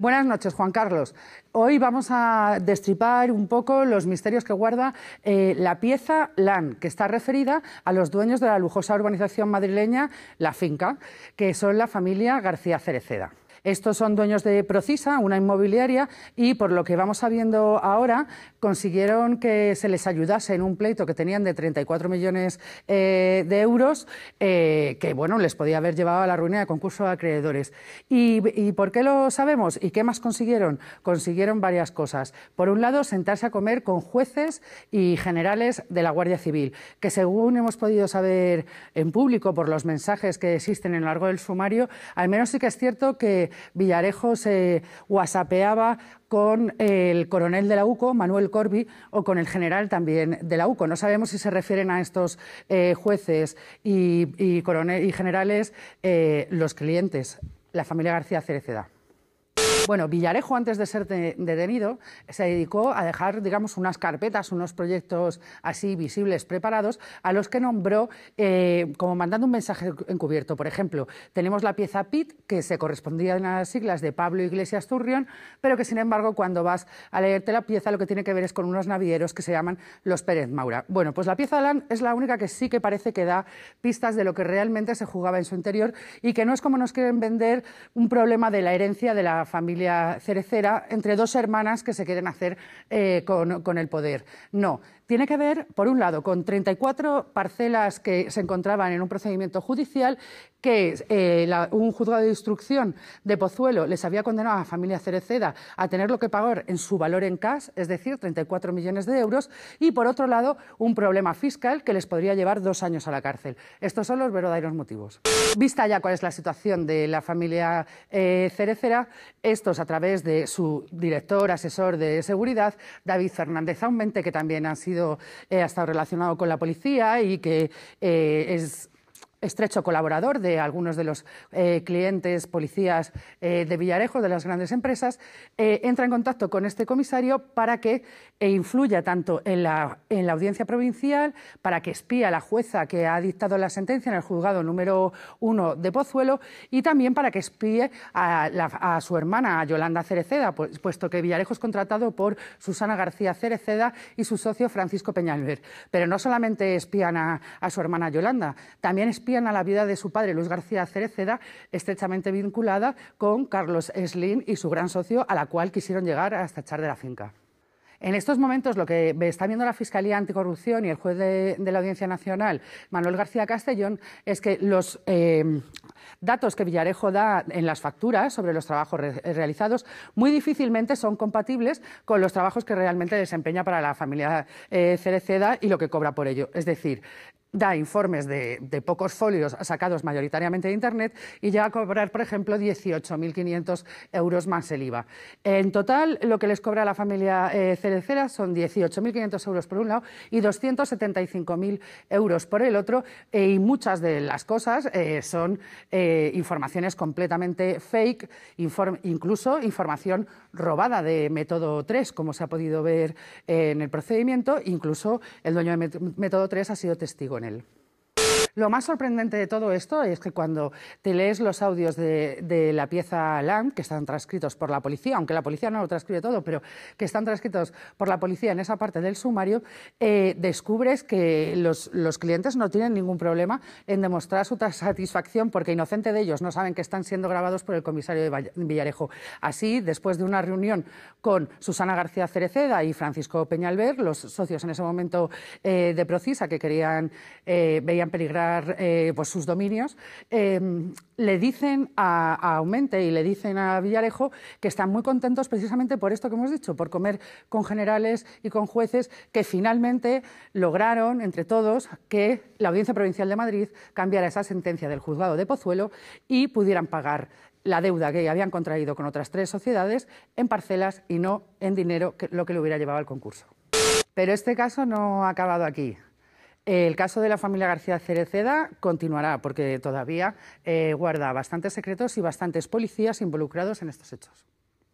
Buenas noches, Juan Carlos. Hoy vamos a destripar un poco los misterios que guarda eh, la pieza LAN, que está referida a los dueños de la lujosa urbanización madrileña La Finca, que son la familia García Cereceda. Estos son dueños de Procisa, una inmobiliaria, y por lo que vamos sabiendo ahora, consiguieron que se les ayudase en un pleito que tenían de 34 millones eh, de euros, eh, que bueno, les podía haber llevado a la ruina de concurso de acreedores. ¿Y, ¿Y por qué lo sabemos? ¿Y qué más consiguieron? Consiguieron varias cosas. Por un lado, sentarse a comer con jueces y generales de la Guardia Civil, que según hemos podido saber en público por los mensajes que existen a lo largo del sumario, al menos sí que es cierto que Villarejo se guasapeaba con el coronel de la UCO, Manuel Corbi, o con el general también de la UCO. No sabemos si se refieren a estos eh, jueces y, generales eh, los clientes, la familia García Cereceda. Bueno, Villarejo, antes de ser detenido, se dedicó a dejar, digamos, unas carpetas, unos proyectos así visibles preparados, a los que nombró eh, como mandando un mensaje encubierto. Por ejemplo, tenemos la pieza PIT, que se correspondía a las siglas de Pablo Iglesias Turrión, pero que, sin embargo, cuando vas a leerte la pieza, lo que tiene que ver es con unos navieros que se llaman los Pérez Maura. Bueno, pues la pieza Alan es la única que sí que parece que da pistas de lo que realmente se jugaba en su interior y que no es como nos quieren vender un problema de la herencia de la familia cerecera entre dos hermanas que se quieren hacer eh, con, con el poder. No, tiene que ver, por un lado, con 34 parcelas que se encontraban en un procedimiento judicial que eh, un juzgado de instrucción de Pozuelo les había condenado a la familia Cereceda a tener lo que pagar en su valor en cash, es decir, 34 millones de euros, y por otro lado, un problema fiscal que les podría llevar dos años a la cárcel. Estos son los verdaderos motivos. Vista ya cuál es la situación de la familia eh, Cerecera, estos a través de su director, asesor de seguridad, David Fernández Aumente, que también han sido eh, ha estado relacionado con la policía y que eh, es estrecho colaborador de algunos de los eh, clientes, policías eh, de Villarejo, de las grandes empresas, eh, entra en contacto con este comisario para que influya tanto en la, en la audiencia provincial, para que espía a la jueza que ha dictado la sentencia en el juzgado número uno de Pozuelo y también para que espíe a, su hermana, Yolanda Cereceda, puesto que Villarejo es contratado por Susana García Cereceda y su socio Francisco Peñalver. Pero no solamente espían a, a su hermana Yolanda, también espían a la vida de su padre, Luis García Cereceda, estrechamente vinculada con Carlos Slim y su gran socio, a la cual quisieron llegar hasta echar de la finca. En estos momentos lo que está viendo la Fiscalía Anticorrupción y el juez de, la Audiencia Nacional, Manuel García Castellón, es que los eh, datos que Villarejo da en las facturas sobre los trabajos realizados muy difícilmente son compatibles con los trabajos que realmente desempeña para la familia eh, Cereceda y lo que cobra por ello. Es decir, da informes de, pocos folios sacados mayoritariamente de Internet y llega a cobrar, por ejemplo, 18.500 euros más el IVA. En total, lo que les cobra la familia eh, Cerecera son 18.500 euros por un lado y 275.000 euros por el otro. Eh, y muchas de las cosas eh, son informaciones completamente fake, incluso información robada de método 3, como se ha podido ver en el procedimiento. Incluso el dueño de método 3 ha sido testigo con él. Lo más sorprendente de todo esto es que cuando te lees los audios de, la pieza Land, que están transcritos por la policía, aunque la policía no lo transcribe todo, pero que están transcritos por la policía en esa parte del sumario, eh, descubres que los, clientes no tienen ningún problema en demostrar su satisfacción porque inocente de ellos no saben que están siendo grabados por el comisario de Villarejo. Así, después de una reunión con Susana García Cereceda y Francisco Peñalver, los socios en ese momento eh, de Procisa que querían, eh, veían peligrar eh, pues sus dominios, em, le dicen a, Aumente y le dicen a Villarejo que están muy contentos precisamente por esto que hemos dicho, por comer con generales y con jueces que finalmente lograron entre todos que la Audiencia Provincial de Madrid cambiara esa sentencia del juzgado de Pozuelo y pudieran pagar la deuda que habían contraído con otras tres sociedades en parcelas y no en dinero, que, lo que le hubiera llevado al concurso. Pero este caso no ha acabado aquí. El caso de la familia García Cereceda continuará porque todavía eh, guarda bastantes secretos y bastantes policías involucrados en estos hechos.